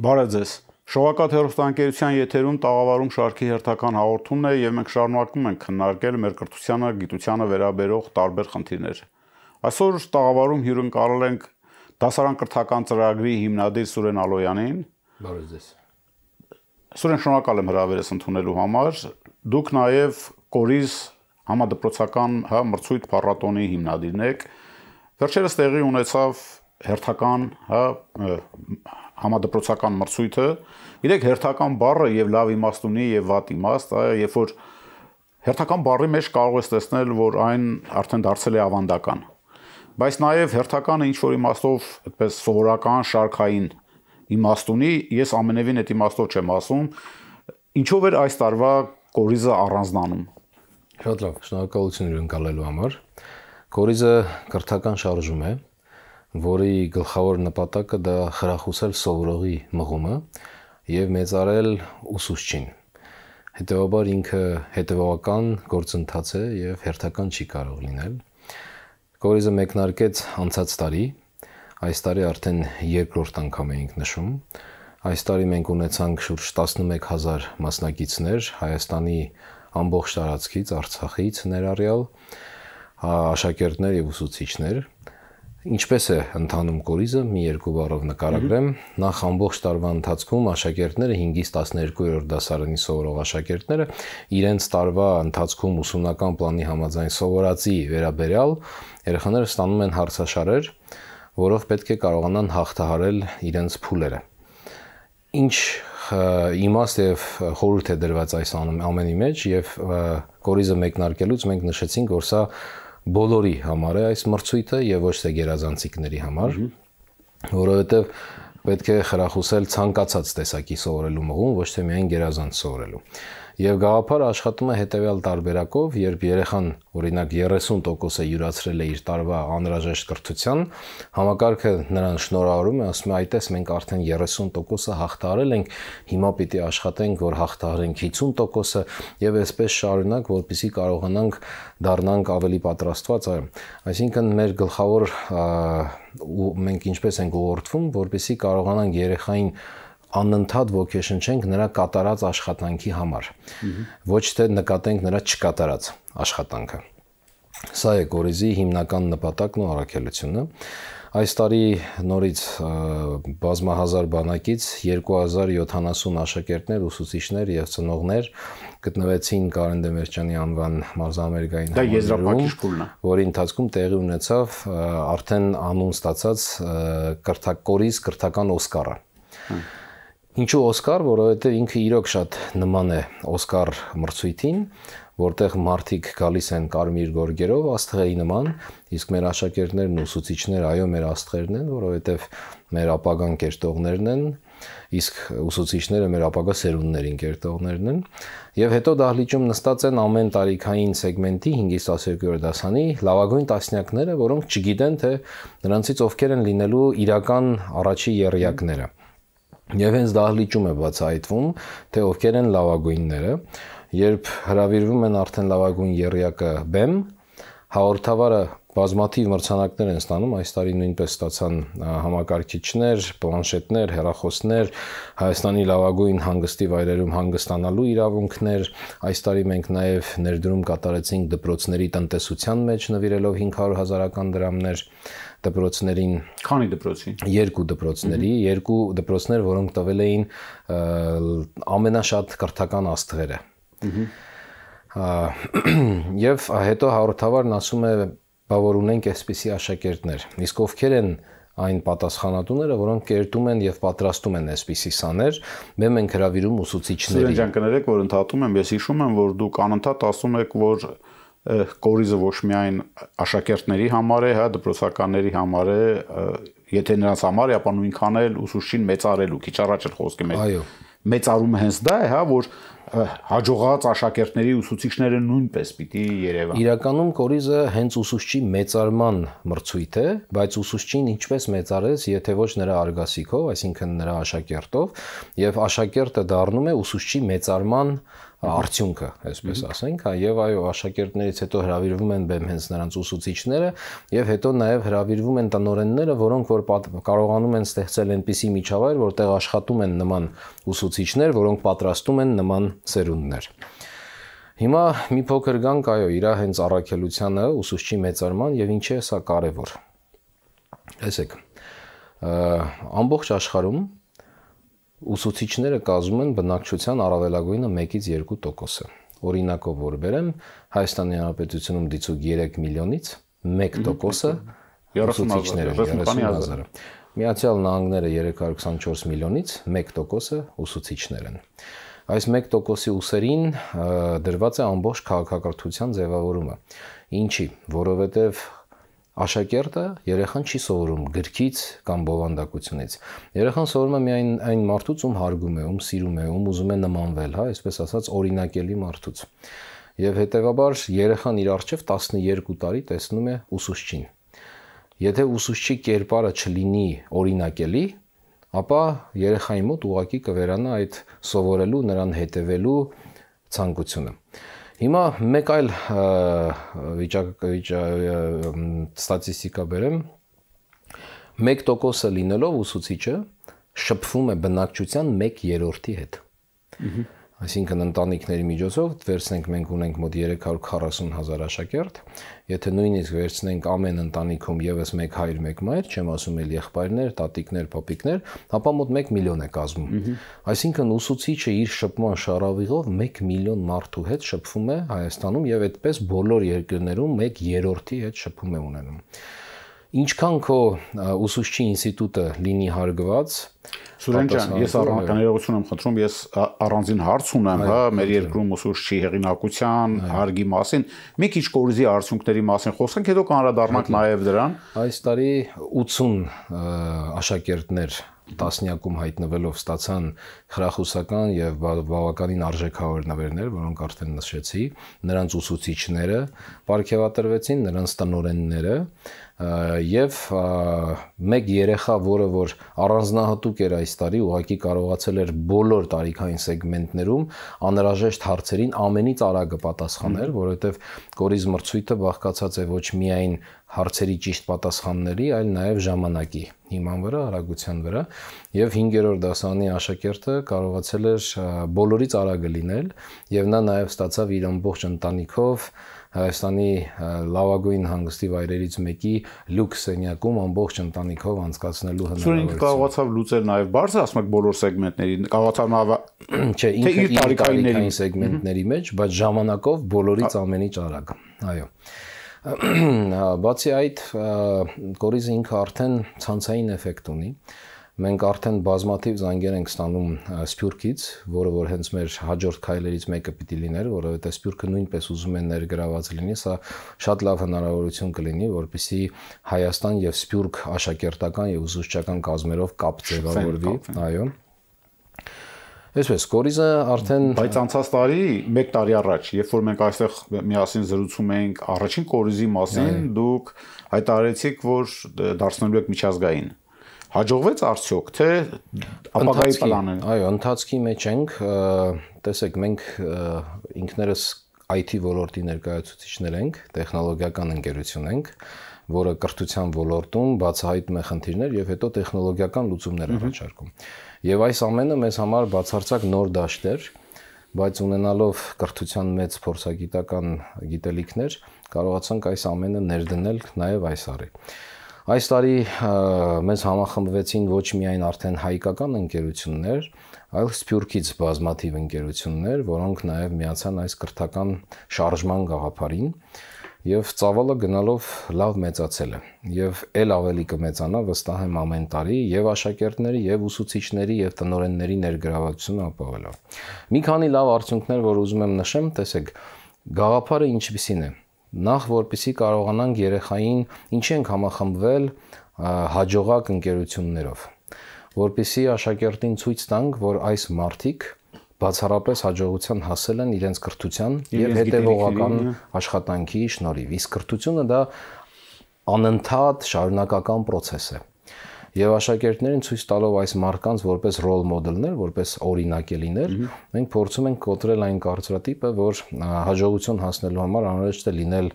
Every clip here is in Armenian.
Բարև ձեզ։ Շողակաթ հերոստանգերության եթերում տաղավարում շարքի հերթական հաղորդումն է եւ մենք շարունակում ենք քննարկել մեր կրթությանը, գիտությանը վերաբերող տարբեր խնդիրներ։ Այսօր տաղավարում հյուրընկալել ենք դասարան կրթական ծրագրի հիմնադիր Սուրեն Ալոյանին։ Բարև ձեզ։ Սուրեն, շնորհակալ եմ հրավերս ընդունելու համար։ Դուք նաեւ Կորիզ համադպրոցական հա մրցույթ փառատոնի հիմնադիրն եք։ Վերջերս տեղի ունեցավ հերթական հա համադպրոցական մրցույթը, գիտեք, հերթական բառը եւ լավ իմաստ ունի եւ վատ իմաստ, այո, երբ որ հերթական բառի մեջ կարող ես տեսնել, որ այն արդեն դարձել է ավանդական։ Բայց նաեւ հերթականը ինչ որ իմաստով այդպես սովորական շարքային իմաստ ունի, ես ամենևին այդ իմաստով չեմ ասում, ինչով էր այս տարվա կորիզը առանձնանում։ Շատ լավ, շնորհակալություն ընկալելու համար։ Կորիզը կրթական շարժում է, որի գլխավոր նպատակը դա խրախուսել սովորողի մղումը եւ մեծարել ուսուցչին։ Հետևաբար ինքը հետևական գործընթաց է եւ հերթական չի կարող լինել։ Կորիզը մեկնարկեց անցած տարի։ Այս տարի արդեն երկրորդ անգամ էինք նշում։ Այս տարի մենք ունեցանք շուրջ 11000 մասնակիցներ Հայաստանի ամբողջ տարածքից, Արցախից ներառյալ աշակերտներ եւ ուսուցիչներ։ Ինչպես է ընթանում կորիզը, մի երկու բառով նկարագրեմ։ Նախ ամբողջ տարվա ընթացքում աշակերտները 5-ից 12-րդ դասարանի սովորող աշակերտները իրենց տարվա ընթացքում ուսումնական պլանի համաձայն սովորածի վերաբերյալ երեխաները ստանում են հարցաշարեր, որով պետք է կարողանան հաղթահարել իրենց փուլերը։ Ինչ իմաստ եւ խորհուրդ է դրված այս ամենի մեջ եւ կորիզը մեկնարկելուց մենք նշեցինք, որ սա բոլորի համար է այս մրցույթը եւ ոչ թե գերազանցիկների համար, որովհետեւ պետք է խրախուսել ցանկացած տեսակի սովորելու մղում, ոչ թե միայն գերազանց սովորելու։ Եվ գաղափարը աշխատում է հետևյալ տարբերակով, երբ երեխան, օրինակ 30%-ը յուրացրել է իր տարվա անհրաժեշտ կրթության, համակարգը նրան շնորհավորում է, ասում է, այտես մենք արդեն 30%-ը հաղթարել ենք, հիմա պիտի աշխատենք, որ հաղթարենք 50%-ը եւ այսպես շարունակ, որպեսզի կարողանանք դառնանք ավելի պատրաստված, այսինքն մեր գլխավոր ու մենք ինչպես ենք ուղղորդվում, որպեսզի կարողանանք երեխային անընդհատ ոգեշնչենք նրա կատարած աշխատանքի համար։ Ոչ թե նկատենք նրա չկատարած աշխատանքը։ Սա է կորիզի հիմնական նպատակն ու առաքելությունը։ Այս տարի նորից բազմահազար բանակից 2070 աշակերտներ, ուսուցիչներ եւ ծնողներ գտնվեցին Կարեն Դեմերճյանի անվան մարզամերգային Դա եզրափակիչ փուլն է, որի ընթացքում տեղի ունեցավ արդեն անուն ստացած կրթակորիզ կրթական Օսկարը։ Հմ Ինչու Օսկար, որովհետև ինքը իրոք շատ նման է Օսկար մրցույթին, որտեղ մարդիկ գալիս են կարմիր գորգերով, աստղերի նման, իսկ մեր աշակերտներն ուսուցիչները, այո, մեր աստղերն են, որովհետև մեր ապագան կերտողներն են, իսկ ուսուցիչները մեր ապագա սերունդներին կերտողներն են, եւ հետո դահլիճում նստած են ամեն տարիքային սեգմենտի 5-ից 12-րդ դասանի լավագույն տասնյակները, որոնք չգիտեն թե նրանցից ովքեր են լինելու իրական առաջի երյակները։ mm -hmm Եվ հենց դահլիճում է բացահայտվում, թե ովքեր են լավագույնները, երբ հravirվում են արդեն լավագույն երյակը բեմ, հաղորդավարը բազմաթիվ մրցանակներ են ստանում, այս տարի նույնպես ստացան համակարգիչներ, պլանշետներ, հեռախոսներ, Հայաստանի լավագույն հանգստի վայրերում հանգստանալու իրավունքներ։ Այս տարի մենք նաև ներդրում կատարեցինք դպրոցների տնտեսության մեջ նվիրելով 500 հազարական դրամներ դպրոցներին։ Քանի դպրոցի։ Երկու դպրոցների, երկու դպրոցներ, որոնք տվել էին ամենաշատ կրթական աստղերը։ Եվ հետո հաղորդավարն ասում է, բա որ ունենք այսպիսի աշակերտներ։ Իսկ ովքեր են այն պատասխանատուները, որոնք կերտում են եւ պատրաստում են այսպիսի սաներ, մե մենք հravirում ուսուցիչների։ Սուրեն ջան կներեք, որ ընդհատում եմ, ես հիշում եմ, որ դուք անընդհատ ասում եք, որ կորիզը ոչ միայն աշակերտների համար է, հա, դպրոցականների համար է, եթե նրանց համար է, ապա նույնքան էլ ուսուցչին մեծարելու, քիչ առաջ էլ խոսքը մեկ։ Այո։ Մեծարումը հենց դա է, հա, որ հաջողած աշակերտների ուսուցիչները նույնպես պիտի Երևան։ Իրականում կորիզը հենց ուսուցչի մեծարման մրցույթ է, բայց ուսուցչին ինչպես մեծարես, եթե ոչ նրա արգասիքով, այսինքն նրա աշակերտով, եւ աշակերտը դառնում է ուսուցչի մեծարման արդյունքը, այսպես ասենք, հա, եւ այո, աշակերտներից հետո հravirվում են բեմ հենց նրանց ուսուցիչները եւ հետո նաեւ հravirվում են տնորենները, որոնք որ կարողանում են ստեղծել այնպիսի միջավայր, որտեղ աշխատում են նման ուսուցիչներ, որոնք պատրաստում են նման ծերուններ։ Հիմա մի փոքր գանք այո, իր հենց առաքելությանը, ուսուցչի մեծարման եւ ինչի է սա կարեւոր։ Տեսեք, ամբողջ աշխարհում ուսուցիչները կազմում են բնակչության առավելագույնը 1-ից 2%-ը։ Օրինակով որ բերեմ, Հայաստանի Հանրապետությունում դիցուկ 3 միլիոնից 1%-ը ուսուցիչները 30000-ը։ Միացյալ Նահանգները 324 միլիոնից 1%-ը ուսուցիչներ են։ Այս 1%-ի ուսերին դրված է ամբողջ քաղաքակրթության ձևավորումը։ Ինչի, որովհետև աշակերտը երեխան չի սովորում գրքից կամ բովանդակությունից։ Երեխան սովորում է միայն այն մարդուց, ում հարգում է, ում սիրում է, ում ուզում է նմանվել, հա, այսպես ասած, օրինակելի մարդուց։ Եվ հետևաբար երեխան իր արջև 12 տարի տեսնում է ուսուցչին։ Եթե ուսուցչի կերպարը չլինի օրինակելի, ապա երեխայի մոտ ուղակի կվերանա այդ սովորելու, նրան հետևելու ցանկությունը։ Հիմա մեկ այլ վիճակ ստատիստիկա բերեմ 1%-ը լինելով ուսուցիչը շփվում է բնակչության 1/3-ի հետ։ Ուհ այսինքն ընտանիքների միջոցով վերցնենք մենք ունենք մոտ 340.000 աշակերտ, եթե նույնիսկ վերցնենք ամեն ընտանիքում եւս 1 հայր, 1 մայր, չեմ ասում էլ եղբայրներ, տատիկներ, պապիկներ, ապա մոտ 1 միլիոն է կազմում։ Այսինքն ուսուցիչը իր շփման շարավիղով 1 միլիոն մարդու հետ շփվում է Հայաստանում եւ այդպես բոլոր երկրներում 1/3-ի հետ շփում է ունենում։ Ինչքան քո ուսուցչի ինստիտուտը լինի հարգված, Սուրեն ջան, ես առանձնահատկություն եմ խնդրում, ես առանձին հարց ունեմ, հա, մեր երկրում ուսուցչի հեղինակության, հարգի մասին, մի քիչ կորզի արդյունքների մասին խոսենք, հետո կանրադառնանք նաև դրան։ Այս տարի 80 աշակերտներ տասնյակում հայտնվելով ստացան խրախուսական եւ բավականին արժեքավոր նվերներ, որոնք արդեն նշեցի, նրանց ուսուցիչները ապարգևատրվեցին, նրանց տնորենները եւ մեկ երեխա, որը որ առանձնահատուկ էր այս տարի, ուղակի կարողացել էր բոլոր տարիքային սեգմենտներում անհրաժեշտ հարցերին ամենից արագը պատասխանել, որովհետեւ կորիզ մրցույթը բաղկացած է ոչ միայն հարցերի ճիշտ պատասխանների, այլ նաև ժամանակի հիման վրա, արագության վրա, եւ 5-րդ դասանի աշակերտը կարողացել էր բոլորից արագը լինել եւ նա նաև ստացավ իր ամբողջ ընտանիքով Հայաստանի լավագույն հանգստի վայրերից մեկի լյուքս սենյակում ամբողջ ընտանիքով անցկացնելու հնարավորություն։ Սուրեն կարողացավ լուծել նաև բարձր, ասում եք բոլոր սեգմենտների, կարողացավ նա չէ, ինքը իր տարիքային սեգմենտների մեջ, բայց ժամանակով բոլորից ամենից արագ։ Այո։ Ա Բացի այդ, կորիզը ինքը արդեն ցանցային էֆեկտ ունի։ Մենք արդեն բազմաթիվ զանգեր ենք ստանում Սփյուռքից, որը որ հենց մեր հաջորդ քայլերից մեկը պիտի լիներ, որովհետեւ Սփյուռքը նույնպես ուզում է ներգրաված լինի, սա շատ լավ հնարավորություն կլինի, որպիսի Հայաստան եւ Սփյուռք աշակերտական եւ ուսուցչական կազմերով կապ ձևավորվի, այո։ Կապ, Այսպես, կորիզը արդեն Բայց անցած տարի 1 տարի առաջ, երբ որ մենք այստեղ միասին զրուցում էինք առաջին կորիզի մասին, դուք հայտարարեցիք, որ դարձնելու եք միջազգային։ Հաջողվեց արդյոք, թե ապագայի պլանը։ Այո, ընթացքի մեջ ենք, տեսեք, մենք ինքներս IT ոլորտի ներկայացուցիչներ ենք, տեխնոլոգիական ընկերություն ենք, որը կրթության ոլորտում բացահայտում է խնդիրներ եւ հետո տեխնոլոգիական լուծումներ առաջարկում։ mm -hmm Եվ այս ամենը մեզ համար բացարձակ նոր դաշտեր, բայց ունենալով կրթության մեծ փորձագիտական գիտելիքներ, կարողացանք այս ամենը ներդնել նաև այս տարի։ Այս տարի մեզ համախմբվեցին ոչ միայն արդեն հայկական ընկերություններ, այլ Սփյուռքից բազմաթիվ ընկերություններ, որոնք նաև միացան այս կրթական շարժման գաղափարին եւ ծավալը գնալով լավ մեծացել է եւ ել ավելի կմեծանա վստահ եմ ամեն տարի եւ աշակերտների եւ ուսուցիչների եւ տնօրենների ներգրավվածությունը ապահովելով մի քանի լավ արդյունքներ որ ուզում եմ նշեմ տեսեք գաղափարը ինչպիսին է նախ որպեսի կարողանանք երեխային ինչ ենք համախմբվել հաջողակ ընկերություններով որպեսի աշակերտին ցույց տանք որ այս մարտիկ բացառապես հաջողության հասել են իրենց կրթության եւ հետեւողական հա։ աշխատանքի շնորհիվ։ Իսկ կրթությունը դա անընդհատ շարունակական process է։ Եվ աշակերտներին ցույց տալով այս մարկանց որպես role model-ներ, որպես օրինակելիներ, մենք փորձում ենք կոտրել այն կարծրատիպը, որ հաջողություն հասնելու համար անհրաժեշտ է լինել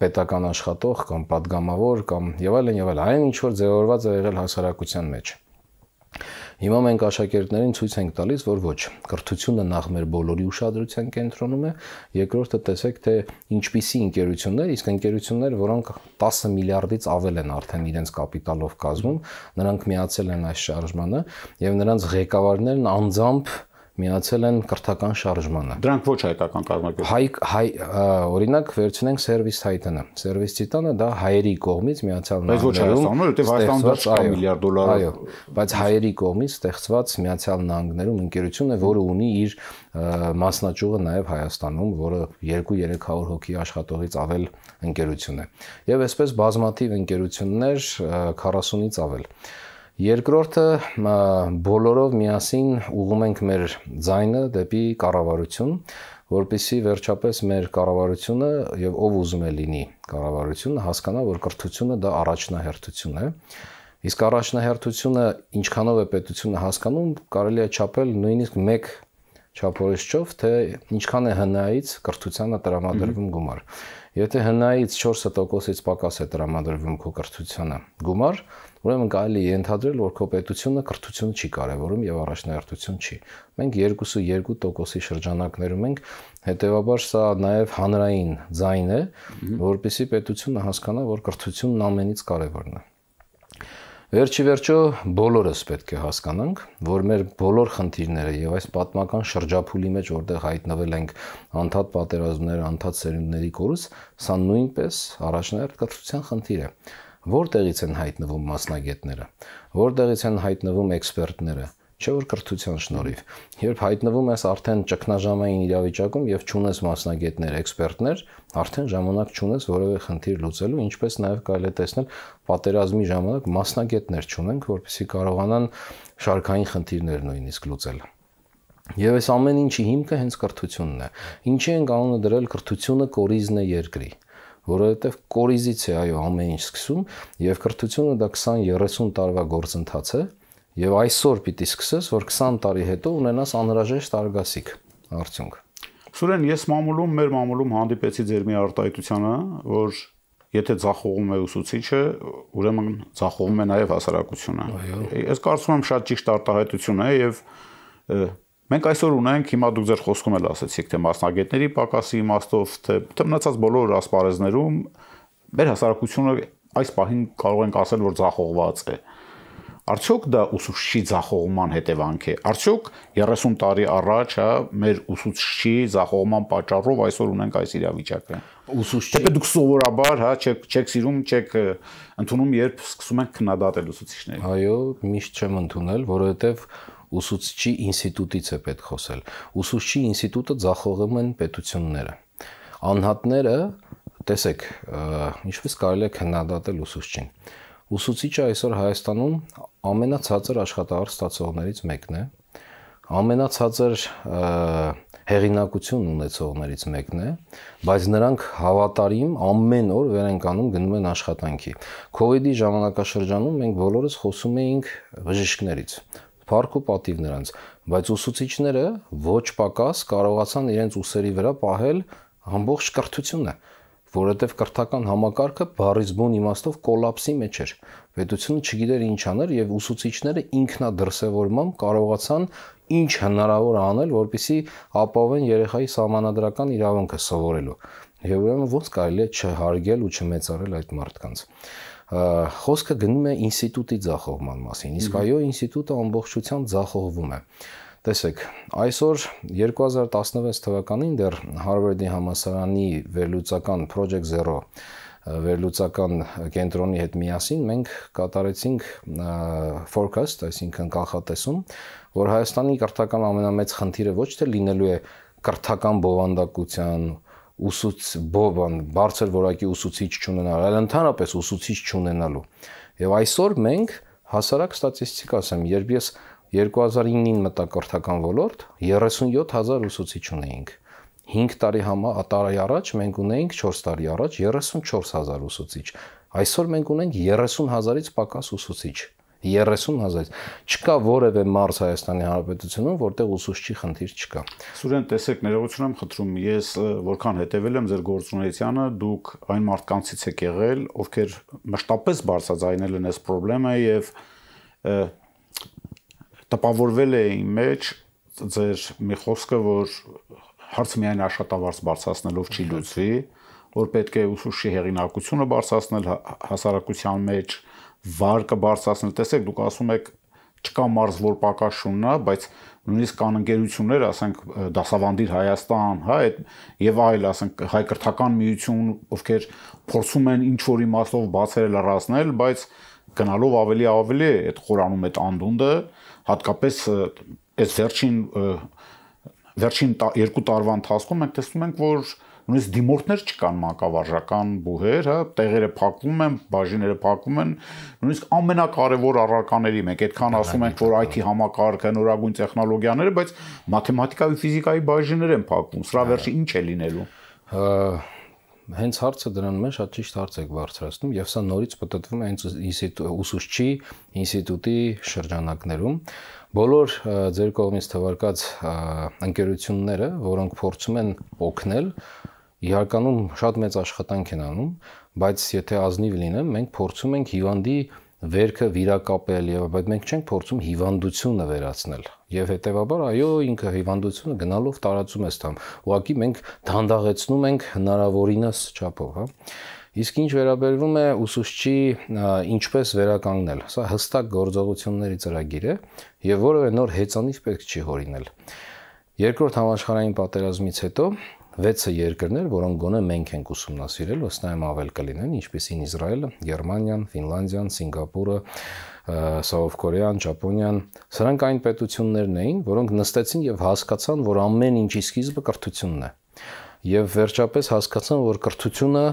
պետական աշխատող կամ падգամավոր կամ եւ այլն եւ այլն այն ինչ որ ձևավորված է եղել հասարակության մեջ։ Ա Հիմա մենք աշակերտներին ցույց ենք տալիս, որ ոչ, կրթությունը նախ մեր բոլորի ուշադրության կենտրոնում է, երկրորդը տեսեք, թե ինչպիսի ընկերություններ, իսկ ընկերություններ, որոնք 10 միլիարդից ավել են արդեն իրենց կապիտալով կազմում, նրանք միացել են այս շարժմանը եւ նրանց ղեկավարներն անձամբ միացել են կրթական շարժմանը։ Դրանք ոչ հայկական կազմակերպ։ Հայ հայ օրինակ վերցնենք Service Titan-ը։ Service Titan-ը դա հայերի կողմից միացյալ նահանգներում, բայց ոչ Հայաստանում, որովհետև Հայաստանում դա 4 միլիարդ դոլար։ Այո, բայց հայերի կողմից ստեղծված միացյալ նահանգներում ընկերություն է, որը ունի իր մասնաճյուղը նաև Հայաստանում, որը 2-300 հոգի աշխատողից ավել ընկերություն է։ Եվ այսպես բազմաթիվ ընկերություններ 40-ից ավել։ Երկրորդը բոլորով միասին ուղում ենք մեր ձայնը դեպի կառավարություն, որբիսի վերջապես մեր կառավարությունը եւ ով ուզում է լինի կառավարությունը հասկանա, որ կրթությունը դա առաջնահերթություն է։ Իսկ առաջնահերթությունը ինչքանով է պետությունը հասկանում, կարելի է չափել նույնիսկ 1 չափորոշչով, թե ինչքան է հնայից կրթությանը տրամադրվում գումար։ Եթե հնայից 4%-ից պակաս է տրամադրվում քո կրթությանը գումար, Ուրեմն կարելի է ենթադրել, որ քո պետությունը կրթությունը չի կարևորում եւ առաջնահերթություն չի։ Մենք 2.2%-ի շրջանակներում ենք, հետեւաբար սա նաեւ հանրային ձայն է, որբիսի պետությունը հասկանա, որ կրթությունն ամենից կարևորն է։ Վերջի վերջո բոլորս պետք է հասկանանք, որ մեր բոլոր խնդիրները եւ այս պատմական շրջափուլի մեջ, որտեղ հայտնվել ենք անթատ պատերազմներ, անթատ սերունդների կորուս, սա նույնպես առաջնահերթ կրթության խնդիր է։ Որտեղից են հայտնվում մասնագետները, որտեղից են հայտնվում էքսպերտները, չէ որ կրթության շնորհիվ։ Երբ հայտնվում ես արդեն ճգնաժամային իրավիճակում եւ ճունես մասնագետներ, էքսպերտներ, արդեն ժամանակ ճունես որևէ խնդիր լուծելու, ինչպես նաեւ կարելի է տեսնել պատերազմի ժամանակ մասնագետներ ճունենք, որովհետեւ կարողանան շարքային խնդիրներ նույնիսկ լուծել։ Եվ այս ամեն ինչի հիմքը հենց կրթությունն է։ Ինչի են կանոնը դրել կրթությունը կորիզն է երկրի։ երկրի որովհետև կորիզից է այո ամեն ինչ սկսում եւ կրթությունը դա 20-30 տարվա գործընթաց է եւ այսօր պիտի սկսես, որ 20 տարի հետո ունենաս անհրաժեշտ արգասիք արդյունք։ Սուրեն, ես մամուլում, մեր մամուլում հանդիպեցի ձեր մի արտահայտությանը, որ եթե ցախողում է ուսուցիչը, ուրեմն ցախողում է նաեւ հասարակությունը։ Ես կարծում եմ շատ ճիշտ արտահայտություն է եւ Մենք այսօր ունենք, հիմա դուք ձեր խոսքում էլ ասացիք, թե մասնագետների պակասի իմաստով, թե թմնացած բոլոր ասպարեզներում մեր հասարակությունը այս պահին կարող ենք ասել, որ ձախողված է։ Արդյոք դա ուսուցչի ձախողման հետևանք է։ Արդյոք 30 տարի առաջ, հա, մեր ուսուցչի ձախողման պատճառով այսօր ունենք այս իրավիճակը։ Ուսուցչի դուք սովորաբար, հա, չեք չեք սիրում, չեք ընդունում, երբ սկսում ենք քննադատել ուսուցիչներին։ Այո, միշտ չեմ ընդունել, որովհետև ուսուցչի ինստիտուտից է պետք խոսել։ Ուսուցչի ինստիտուտը ձախողում են պետությունները։ Անհատները, տեսեք, ինչպես կարելի է քննադատել ուսուցչին։ Ուսուցիչը այսօր Հայաստանում ամենացածր աշխատավարձ ստացողներից մեկն է, ամենացածր հեղինակություն ունեցողներից մեկն է, բայց նրանք հավատարիմ ամեն օր վերընկանում գնում են աշխատանքի։ Covid-ի ժամանակաշրջանում մենք բոլորս խոսում էինք բժիշկներից, փառք ու պատիվ նրանց, բայց ուսուցիչները ոչ պակաս կարողացան իրենց ուսերի վրա պահել ամբողջ կրթությունը, որովհետև կրթական համակարգը բարից բուն իմաստով կոլապսի մեջ էր։ Պետությունը չգիտեր ինչ աներ եւ ուսուցիչները ինքնադրսևորմամբ կարողացան ինչ հնարավոր անել, որպիսի ապավեն երեխայի համանadrական իրավունքը սովորելու։ Եվ ուրեմն ոնց կարելի է չհարգել ու չմեծարել այդ մարդկանց խոսքը գնում է ինստիտուտի ձախողման մասին։ Իսկ այո, ինստիտուտը ամբողջությամբ ձախողվում է։ Տեսեք, այսօր 2016 թվականին դեռ Harvard-ի համալսարանի վերլուծական Project Zero վերլուծական կենտրոնի հետ միասին մենք կատարեցինք forecast, այսինքն կանխատեսում, որ Հայաստանի կրթական ամենամեծ խնդիրը ոչ թե լինելու է կրթական բովանդակության, ուսուց բովան բարձր որակի ուսուցիչ չունենալ, այլ ընդհանրապես ուսուցիչ չունենալու։ Եվ այսօր մենք հասարակ ստատիստիկ ասեմ, երբ ես 2009-ին մտա կրթական ոլորտ, 37000 ուսուցիչ ունեինք։ 5 տարի համա տարի առաջ մենք ունեինք 4 տարի առաջ 34000 ուսուցիչ։ Այսօր մենք ունենք 30000-ից պակաս ուսուցիչ։ 30000-ից չկա որևէ մարզ Հայաստանի Հանրապետությունում, որտեղ ուսուցչի խնդիր չկա։ Սուրեն, տեսեք, ներողություն եմ խնդրում, ես որքան հետևել եմ ձեր գործունեությանը, դուք այն մարդկանցից եք եղել, ովքեր մշտապես բարձրաձայնել են այս խնդրեմը եւ տպավորվել է իմ մեջ ձեր մի խոսքը, որ հարցը միայն աշխատավարձ բարձրացնելով չի լուծվի, որ պետք է ուսուցչի հեղինակությունը բարձրացնել հասարակության մեջ, վարկը բարձրացնել։ Տեսեք, դուք ասում եք չկա մարզ որ պակասություննա, բայց նույնիսկ կան ընկերություններ, ասենք դասավանդիր Հայաստան, հա, այդ եւ այլ, ասենք հայ կրթական միություն, ովքեր փորձում են ինչ որ իմաստով բացել լրացնել, բայց գնալով ավելի ավելի այդ խորանում այդ անդունդը, հատկապես այս վերջին վերջին երկու տարվա ընթացքում մենք տեսնում ենք, որ նույնիսկ դիմորդներ չկան մակավարժական բուհեր, հա, տեղերը փակվում են, բաժինները փակվում են, նույնիսկ ամենակարևոր առարկաների մեկ, այդքան ասում ենք, որ IT համակարգը, նորագույն տեխնոլոգիաները, բայց մաթեմատիկայի, ֆիզիկայի բաժիններ են փակվում։ Սրա վերջը ի՞նչ է լինելու։ հա, Հենց հարցը դրան մեջ շատ ճիշտ հարց եք բարձրացնում եւ սա նորից պատտվում է հենց ինստիտուտ ուսուցչի ինստիտուտի շրջանակներում բոլոր ձեր կողմից թվարկած ընկերությունները, որոնք փորձում են օգնել Իհարկանում շատ մեծ աշխատանք են անում, բայց եթե ազնիվ լինեմ, մենք փորձում ենք հիվանդի վերքը վիրակապել եւ բայց մենք չենք փորձում հիվանդությունը վերացնել եւ հետեւաբար այո ինքը հիվանդությունը գնալով տարածում է ստամ ուղղակի մենք դանդաղեցնում ենք հնարավորինս չափով հա իսկ ինչ վերաբերվում է ուսուցչի ինչպես վերականգնել սա հստակ գործողությունների ծրագիր է եւ որևէ նոր հեծանիվ պետք չի հորինել երկրորդ համաշխարհային պատերազմից հետո 6-ը երկրներ, որոնք գոնե մենք ենք ուսումնասիրել, ըստ նայեմ ավել կլինեն, ինչպեսին Իսրայելը, Գերմանիան, Ֆինլանդիան, Սինգապուրը, Սաուֆ Կորեան, Ճապոնիան, սրանք այն պետություններն էին, որոնք նստեցին եւ հասկացան, որ ամեն ինչի սկիզբը կրթությունն է։ Եվ վերջապես հասկացան, որ կրթությունը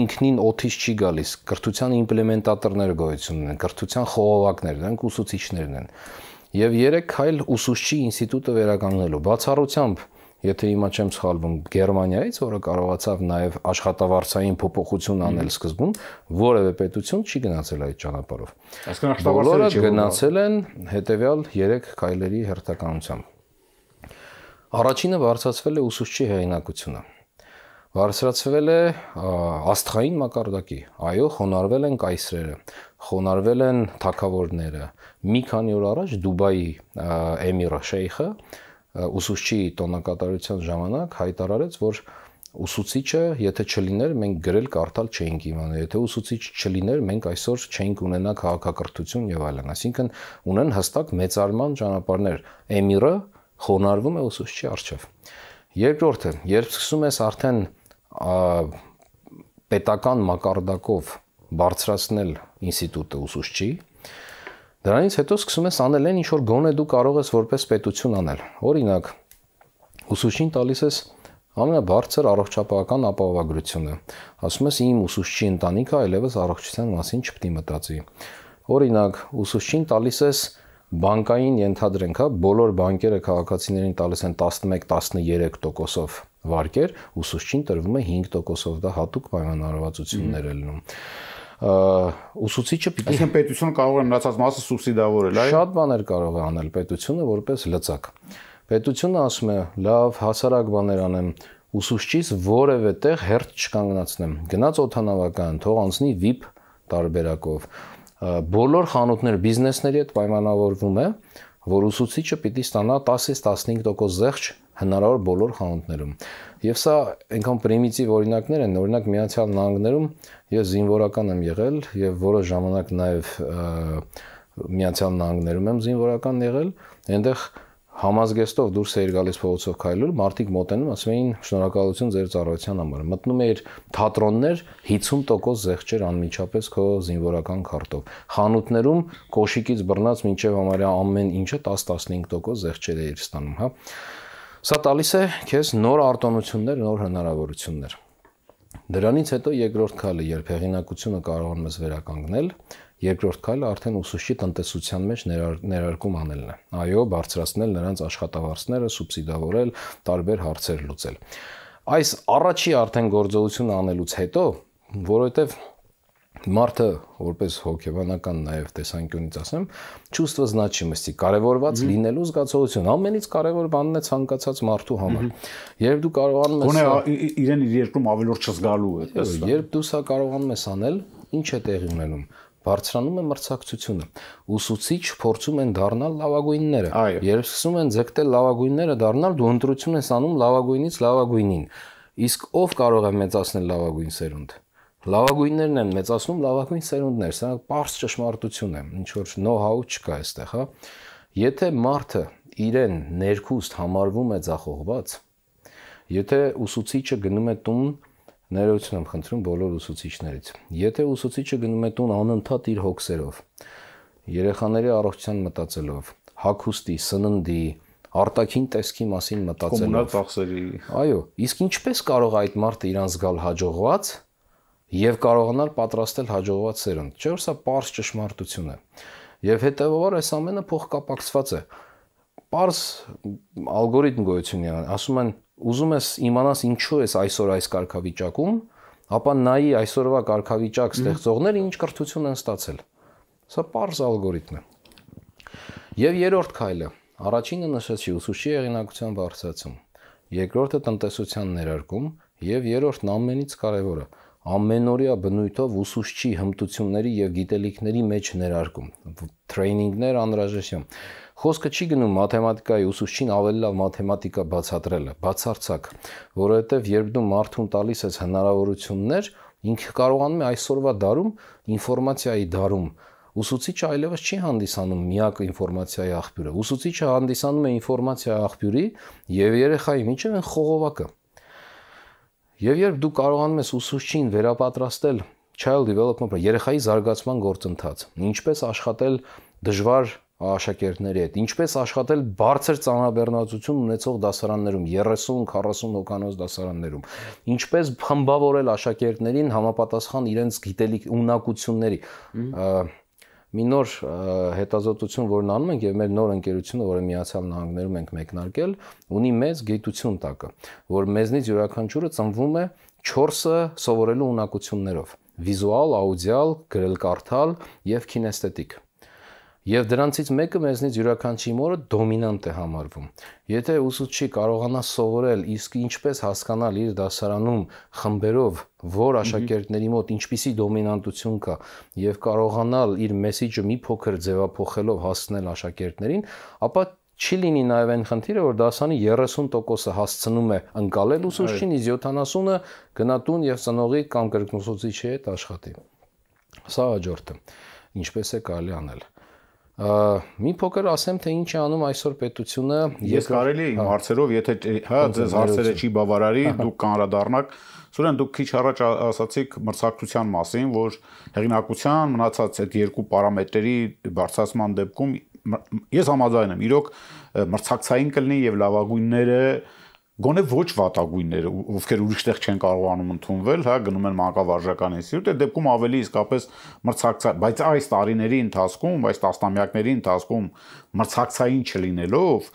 ինքնին օթից չի գալիս։ Կրթության իմպլեմենտատորները գոյություն ունեն, կրթության խողովակներն են, ուսուցիչներն են։ Եվ երեք այլ ուսուցչի ինստիտուտը վերականգնելու բացառությամբ եթե հիմա չեմ սխալվում, Գերմանիայից, որը կարողացավ նաև աշխատավարձային փոփոխություն անել սկզբում, որևէ պետություն չի գնացել այդ ճանապարհով։ Այսինքն աշխատավարձերը չի գնացել են հետևյալ 3 քայլերի հերթականությամբ։ Առաջինը բարձրացվել է ուսուցչի հեղինակությունը։ Բարձրացվել է աստղային մակարդակի։ Այո, խոնարվել են կայսրերը, խոնարվել են թակավորները։ Մի քանի օր առաջ Դուբայի Էմիրը Շեյխը ուսուցչի տոնակատարության ժամանակ հայտարարեց, որ ուսուցիչը, եթե չլիներ, մենք գրել կարդալ չէինք իմանալ, եթե ուսուցիչ չլիներ, մենք այսօր չէինք ունենա քաղաքակրթություն եւ այլն։ Այսինքն ունեն հստակ մեծարման ճանապարհներ։ Էմիրը խոնարհվում է ուսուցչի արժեվ։ Երկրորդը, երբ սկսում ես արդեն պետական մակարդակով բարձրացնել ինստիտուտը ուսուցչի, Դրանից հետո սկսում ես անել այն, ինչ որ գոնե դու կարող ես որպես պետություն անել։ Օրինակ, ուսուցչին տալիս ես ամենաբարձր առողջապահական ապահովագրությունը։ Ասում ես իմ ուսուցչի ընտանիքը այլևս առողջության մասին չպետք է մտածի։ Օրինակ, ուսուցչին տալիս ես բանկային ենթադրենք, հա, բոլոր բանկերը քաղաքացիներին տալիս են 11-13%-ով վարկեր, ուսուցչին տրվում է 5%-ով, դա հատուկ պայմանավորվածություններ է լինում։ mm -hmm ուսուցիչը պիտի Այսինքն պետությունը կարող է մնացած մասը սուբսիդավորել, այո։ Շատ բաներ կարող է անել պետությունը որպես լծակ։ Պետությունը ասում է՝ լավ, հասարակ բաներ անեմ, ուսուցչից որևէ տեղ հերթ չկանգնացնեմ։ Գնաց օթանավական, թող անցնի VIP տարբերակով։ Բոլոր խանութները բիզնեսների հետ պայմանավորվում է, որ ուսուցիչը պիտի ստանա 10-ից 15% զեղչ հնարավոր բոլոր խանութներում։ Եվ սա այնքան պրիմիտիվ օրինակներ են, օրինակ Միացյալ Նահանգներում ես զինվորական եմ եղել եւ որոշ ժամանակ նաեւ Միացյալ Նահանգներում եմ զինվորական եղել, այնտեղ համազգեստով դուրս էիր գալիս փողոցով քայլել, մարդիկ մոտենում, ասում էին շնորհակալություն ձեր ծառայության համար։ Մտնում էիր թատրոններ 50% զեղչեր անմիջապես քո զինվորական քարտով։ Խանութներում կոշիկից բռնած ոչ միայն համարյա ամեն ինչը 10-15% զեղչեր էիր ստանում, հա։ Սա տալիս է քեզ նոր արտոնություններ, նոր հնարավորություններ։ Դրանից հետո երկրորդ քայլը, երբ հեղինակությունը կարողանում ես վերականգնել, երկրորդ քայլը արդեն ուսուցչի տնտեսության մեջ ներար, ներարկում անելն է։ Այո, բարձրացնել նրանց աշխատավարձները, սուբսիդավորել, տարբեր հարցեր լուծել։ Այս առաջի արդեն գործողությունը անելուց հետո, որովհետև մարդը որպես հոգեբանական նաև տեսանկյունից ասեմ, чувство значимости, կարևորված լինելու զգացողություն, ամենից կարևոր բանն է ցանկացած մարդու համար։ Երբ դու կարողանում ես Գոնե իրեն իր երկրում ավելորդ չզգալու է, էս։ Երբ դու սա կարողանում ես անել, ի՞նչ է տեղի ունենում բարձրանում է մրցակցությունը։ Ուսուցիչ փորձում են դառնալ լավագույնները։ Երբ սկսում են ձգտել լավագույնները դառնալ, դու ընտրություն ես անում լավագույնից լավագույնին։ Իսկ ով կարող է մեծացնել լավագույն սերունդը։ Լավագույններն են մեծացնում լավագույն սերունդներ, սա պարզ ճշմարտություն է, ինչ որ know-how չկա այստեղ, հա։ Եթե մարդը իրեն ներքուստ համարվում է ցախողված, եթե ուսուցիչը գնում է տուն, ներողություն եմ խնդրում բոլոր ուսուցիչներից։ Եթե ուսուցիչը գնում է տուն անընդհատ իր հոգսերով, երեխաների առողջության մտածելով, հագուստի, սննդի, արտաքին տեսքի մասին մտածելով, կոմունալ ծախսերի։ Այո, իսկ ինչպես կարող այդ մարդը իրան զգալ հաջողված, եւ կարողանալ պատրաստել հաջողված սերունդ։ Չէ՞ որ սա པարս ճշմարտություն է։ Եվ հետեւաբար այս ամենը փոխկապակցված է։ Պարս ալգորիթմ գոյություն ունի, ասում են, ուզում ես իմանաս ինչու ես այսօր այս կարգավիճակում, ապա նայի այսօրվա կարգավիճակ ստեղծողները ինչ կրթություն են ստացել։ Սա པարս ալգորիթմ է։ Եվ երրորդ քայլը առաջինը նշեցի ուսուցչի հեղինակության բարձրացում, երկրորդը տնտեսության ներարկում եւ երրորդն ամենից կարեւորը ամենօրյա բնույթով ուսուցչի հմտությունների եւ գիտելիքների մեջ ներարկում տրեյնինգներ անհրաժեշտ Խոսքը չի գնում մաթեմատիկայի ուսուցչին ավելի լավ մաթեմատիկա բացատրելը, բացարձակ, որովհետև երբ դու մարդուն տալիս ես հնարավորություններ, ինքը կարողանում է այսօրվա դարում ինֆորմացիայի դարում ուսուցիչը այլևս չի հանդիսանում միակ ինֆորմացիայի աղբյուրը։ Ուսուցիչը հանդիսանում է ինֆորմացիայի աղբյուրի եւ երեխայի միջև են խողովակը։ Եվ երբ դու կարողանում ես ուսուցչին վերապատրաստել child development-ը, երեխայի զարգացման գործընթաց, ինչպես աշխատել դժվար աշակերտների հետ, ինչպես աշխատել բարձր ծանրաբեռնածություն ունեցող դասարաններում, 30-40 հոկանոց դասարաններում, ինչպես խմբավորել աշակերտներին համապատասխան իրենց գիտելիք ունակությունների։ mm -hmm մի նոր հետազոտություն, որն անում ենք եւ մեր նոր ընկերությունը, որը Միացյալ Նահանգներում ենք մեկնարկել, ունի մեծ գիտություն տակը, որ մեզնից յուրաքանչյուրը ծնվում է 4-ը սովորելու ունակություններով՝ վիզուալ, աուդիալ, գրելկարդալ եւ կինեսթետիկ Եվ դրանցից մեկը մեզնից յուրաքանչյուր մորը դոմինանտ է համարվում։ Եթե ուսուցչի կարողանա սովորել իսկ ինչպես հասկանալ իր դասարանում խմբերով որ աշակերտների մոտ ինչպիսի դոմինանտություն կա եւ կարողանալ իր մեսիջը մի փոքր ձևափոխելով հասցնել աշակերտներին, ապա չի լինի նաև այն խնդիրը, որ դասանի 30%-ը հասցնում է ընկալել ուսուցչին, իսկ 70-ը գնատուն եւ ծնողի կամ կրկնուսուցիչի հետ աշխատի։ Սա հաջորդը։ Ինչպես է կարելի անել։ Ա Մի փոքր ասեմ, թե ինչ է անում այսօր պետությունը։ Ես կարելի եմ հա։ հարցերով, եթե հա ձեզ հարցերը չի բավարարի, դուք կանրադառնաք։ Սուրեն, դուք քիչ առաջ ասացիք մրցակցության մասին, որ հեղինակության մնացած այդ երկու պարամետրերի բարձրացման դեպքում ես համաձայն եմ, իրոք մրցակցային կլինի եւ լավագույնները գոնե ոչ վատագույնները, ովքեր ուրիշտեղ չեն կարողանում ընդունվել, հա, գնում են մանկավարժական ինստիտուտ, այդ դեպքում ավելի իսկապես մրցակցա, բայց այս տարիների ընթացքում, այս տասնամյակների ընթացքում մրցակցային չլինելով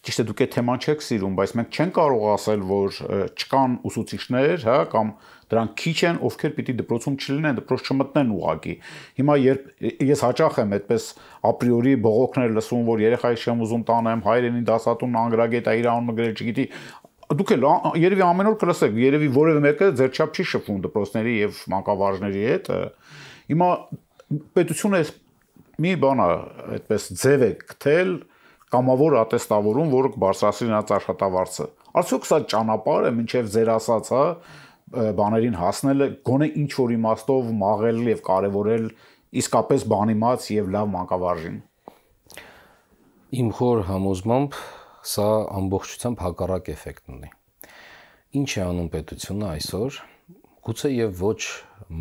ճիշտ է դուք այդ թեման չեք սիրում, բայց մենք չեն կարող ասել, որ չկան ուսուցիչներ, հա, կամ Դրանք քիչ են, ովքեր պիտի դպրոցում չլինեն, դպրոց չմտնեն ուղակի։ Հիմա երբ ես հաճախ եմ այդպես ապրիորի բողոքներ լսում, որ երեխայի չեմ ուզում տանեմ, հայրենի դասատուն անգրագետ է իր անունը գրել, չգիտի, դուք էլ երևի ամեն օր կլսեք, երևի որևէ մեկը ձեր չափ չի շփվում դպրոցների եւ մանկավարժների հետ։ Հիմա պետությունը մի բան է, այդպես ձև է գտել կամավոր ատեստավորում, որը կբարձրացնի նրանց աշխատավարձը։ Արդյոք սա ճանապարհ է, ոչ միայն ձեր ասած, հա, բաներին հասնելը գոնե ինչ որ իմաստով մաղել եւ կարեւորել իսկապես բանիմաց եւ լավ մանկավարժին։ Իմ խոր համոզմամբ սա ամբողջությամբ հակառակ էֆեկտ ունի։ Ինչ է անում պետությունը այսօր, գուցե եւ ոչ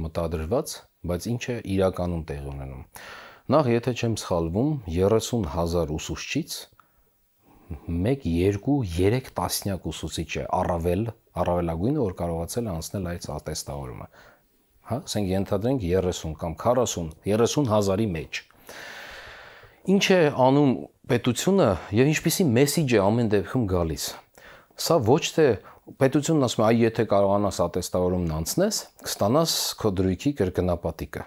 մտադրված, բայց ինչ է իրականում տեղ ունենում։ Նախ եթե չեմ սխալվում, 30000 ուսուցչից 1 2 3 տասնյակ ուսուցիչ է առավել առավելագույնը, որ կարողացել է անցնել այս ատեստավորումը։ Հա, ասենք ենթադրենք 30 կամ 40, 30000-ի մեջ։ Ինչ է անում պետությունը եւ ինչպիսի մեսիջ է ամեն դեպքում գալիս։ Սա ոչ թե պետությունն ասում է, այ եթե կարողանաս ատեստավորումն անցնես, կստանաս քո դրույքի կրկնապատիկը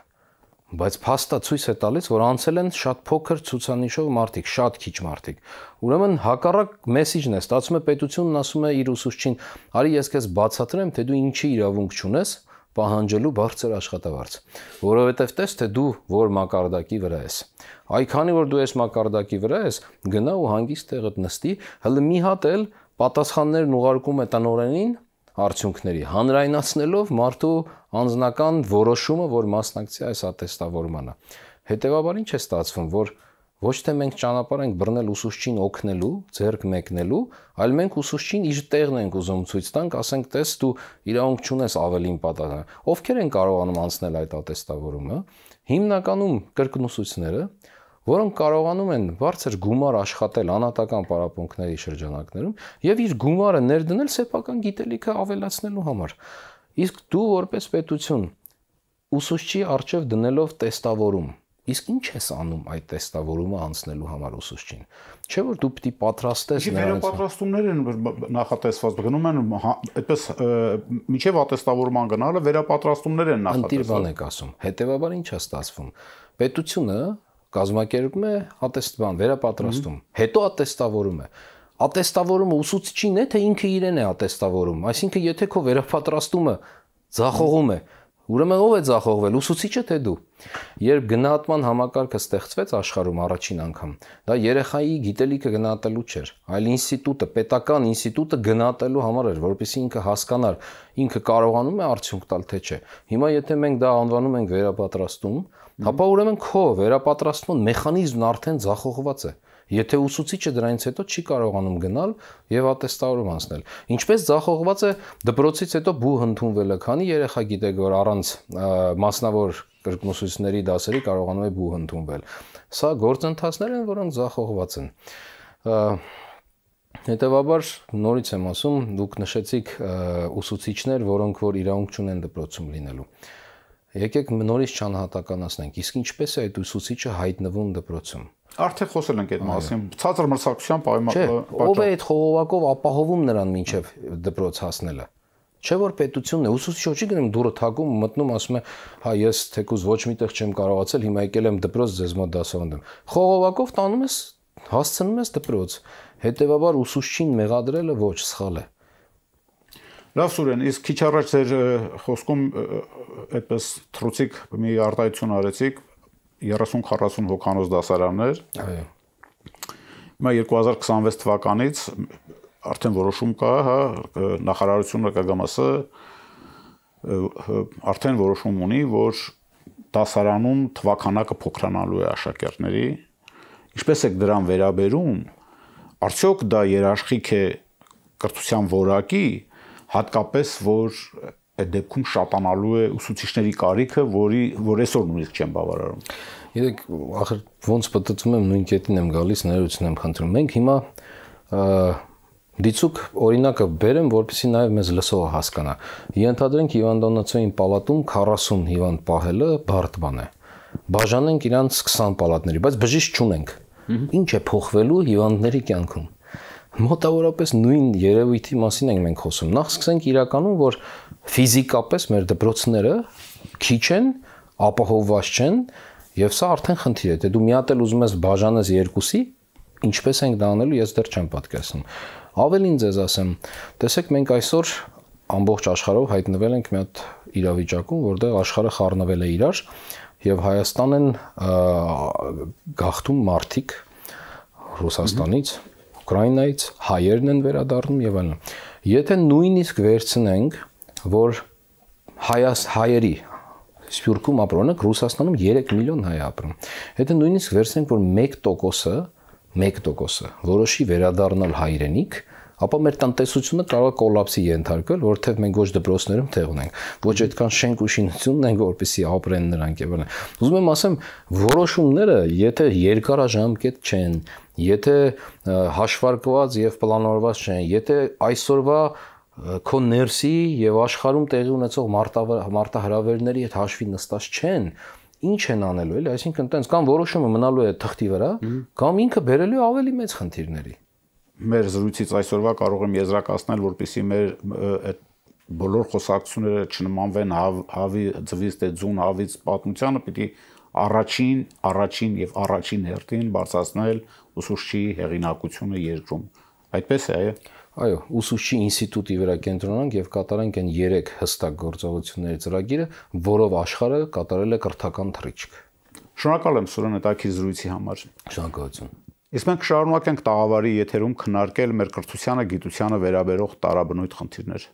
բայց փաստը ցույց է տալիս, որ անցել են շատ փոքր ցուցանիշով մարդիկ, շատ քիչ մարդիկ։ Ուրեմն հակառակ մեսիջն է, ստացվում է պետությունն ասում է իր ուսուցչին. «Արի ես քեզ բացատրեմ, թե դու ինչի իրավունք ունես պահանջելու բարձր աշխատավարձ, որովհետև տես թե դու որ մակարդակի վրա ես»։ Այ քանի որ դու այս մակարդակի վրա ես, գնա ու հանգիստ տեղդ նստի, հələ մի հատ էլ պատասխաններն ուղարկում է տնորենին, արդյունքների հանրայնացնելով մարդու անձնական որոշումը, որ մասնակցի այս ատեստավորմանը։ Հետևաբար ինչ է ստացվում, որ ոչ թե մենք ճանապարհ ենք բռնել ուսուցչին օգնելու, ձերք մեկնելու, այլ մենք ուսուցչին իր տեղն ենք ուզում ցույց տանք, ասենք, տես դու իրավունք չունես ավելին պատասխան։ Ովքեր են կարողանում անցնել այդ ատեստավորումը։ Հիմնականում կրկնուսուցները, որոնք կարողանում են բարձր գումար աշխատել անհատական պարապմունքների շրջանակներում եւ իր գումարը ներդնել սեփական գիտելիքը ավելացնելու համար։ Իսկ դու որպես պետություն ուսուցչի արժև դնելով տեստավորում Իսկ ինչ ես անում այդ տեստավորումը անցնելու համար ուսուցչին։ Չէ՞ որ դու պիտի պատրաստես նրանց։ Իսկ վերապատրաստումներ են նախատեսված գնում են հա- այդպես միջև ատեստավորման գնալը վերապատրաստումներ են նախատեսված։ Ընտիր բան եք ասում։ Հետևաբար ի՞նչ է ստացվում։ Պետությունը կազմակերպում է ատեստման, վերապատրաստում, հետո ատեստավորում է։ Ա, ատեստավորումը ուսուցիչին է, թե ինքը իրեն է ատեստավորում։ Այսինքն եթե քո վերապատրաստումը ձախողում է, ուրեմն ով է ձախողվել, ուսուցիչը թե դու։ Երբ գնահատման համակարգը ստեղծվեց աշխարհում առաջին անգամ, դա երեխայի գիտելիքը գնահատելու չէր, այլ ինստիտուտը, պետական ինստիտուտը գնահատելու համար էր, որովհետեւ ինքը հասկանար, ինքը կարողանում է արդյունք տալ թե չէ։ Հիմա եթե մենք դա անվանում ենք վերապատրաստում, ապա ուրեմն քո վերապատրաստման մեխանիզմն արդեն ձախողված է։ Ա, Եթե ուսուցիչը դրանից հետո չի կարողանում գնալ եւ ատեստավորում անցնել։ Ինչպես ցախողված է դպրոցից հետո բու հնդունվել է, քանի երեխա գիտեք, որ առանց մասնավոր կրկնուսուցիչների դասերի կարողանում է բու հնդունվել։ Սա գործընթացներ են, որոնք ցախողված են։ Հետևաբար նորից եմ ասում, դուք նշեցիք ուսուցիչներ, որոնք որ իրավունք ունեն դպրոցում լինելու։ Եկեք նորից չանհատականացնենք, իսկ ինչպես է այդ ուսուցիչը հայտնվում դպրոցում։ Արդեն խոսել ենք այդ մասին։ Ցածր մրցակցության պայմանով։ Ո՞վ է այդ խողովակով ապահովում նրան մինչև դպրոց հասնելը։ Չէ որ պետությունն է ուսուցիչը չի գնում դուրը թակում մտնում ասում է հա ես թեկուզ ոչ միտեղ չեմ կարողացել հիմա եկել եմ դպրոց ձեզ մոտ դասավանդեմ խողովակով տանում ես հասցնում ես դպրոց հետեւաբար ուսուցչին մեղադրելը ոչ սխալ է Լավ Սուրեն, իսկ քիչ առաջ ձեր խոսքում այդպես թրուցիկ մի արտահայտություն արեցիք, 30-40 հոկանոց դասարաններ։ Այո։ Հիմա 2026 թվականից արդեն որոշում կա, հա, նախարարությունը ԿԳՄՍ-ը արդեն որոշում ունի, որ դասարանում թվականակը փոքրանալու է աշակերտների։ Ինչպես եք դրան վերաբերում, արդյոք դա երաշխիք է կրթության որակի, հատկապես որ այդ դեպքում շատանալու է ուսուցիչների կարիքը, որի որ այսօր նույնիսկ չեն բավարարում։ Գիտեք, ախր ոնց պատտվում եմ նույն կետին եմ գալիս, ներողություն եմ խնդրում։ Մենք հիմա դիցուկ օրինակը բերեմ, որպեսզի նաև մեզ լսողը հասկանա։ Ենթադրենք հիվանդանոցային պալատում 40 հիվանդ պահելը բարդ բան է։ Բաժանենք իրանց 20 պալատների, բայց բժիշկ չունենք։ Ինչ է փոխվելու հիվանդների կյանքում։ Մոտավորապես նույն երևույթի մասին ենք մենք խոսում։ Նախ սկսենք իրականում, որ ֆիզիկապես մեր դպրոցները քիչ են, ապահովված չեն եւ սա արդեն խնդիր է։ Դե դու մի հատ էլ ուզում ես բաժանես երկուսի, ինչպես ենք դա անելու, ես դեռ չեմ պատկերացնում։ Ավելին ձեզ ասեմ, տեսեք մենք այսօր ամբողջ աշխարհով հայտնվել ենք մի հատ իրավիճակում, որտեղ աշխարհը խառնվել է իրար եւ Հայաստանն գախտում մարտիկ Ռուսաստանից, Ուկրաինայից հայերն են վերադառնում եւ այլն։ Եթե նույնիսկ վերցնենք որ հայաս հայերի Սփյուռքում ապրոնք Ռուսաստանում 3 միլիոն հայ ապրում։ Եթե նույնիսկ վերցնենք, որ 1%-ը 1%-ը որոշի վերադառնալ հայրենիք, ապա մեր տնտեսությունը կարող է կոլապսի ենթարկվել, որովհետև մենք ոչ դպրոցներում տեղ ունենք, ոչ այդքան շենք ու շինություն ունենք, որպեսզի ապրեն նրանք եւ այլն։ Ուզում եմ ասեմ, որոշումները, եթե երկարաժամկետ չեն, եթե հաշվարկված եւ պլանավորված չեն, եթե այսօրվա քո ներսի եւ աշխարհում տեղի ունեցող մարտահրավերների հետ հաշվի նստած չեն ինչ են անելու էլի այսինքն տենց կամ որոշումը մնալու է թղթի վրա կամ ինքը բերելու ավելի մեծ խնդիրների մեր զրույցից այսօրվա կարող եմ եզրակացնել որպեսի մեր այդ բոլոր խոսակցությունները չնմանվեն հավ, հավի ծվից թե ձուն հավից պատմությանը պիտի առաջին առաջին եւ առաջին հերթին բարձրացնել ուսուցչի հեղինակությունը երկրում այդպես է այո Այո, ուսուցչի ինստիտուտի վրա կենտրոնանք եւ կատարենք այն 3 հստակ գործողությունների ծրագիրը, որով աշխարհը կատարել է կրթական թռիչք։ Շնորհակալ եմ Սուրեն հետաքրքիր զրույցի համար։ Շնորհակալություն։ Իսկ մենք շարունակենք տաղավարի եթերում քննարկել մեր կրթությանը, գիտությանը վերաբերող տարաբնույթ խնդիրներ։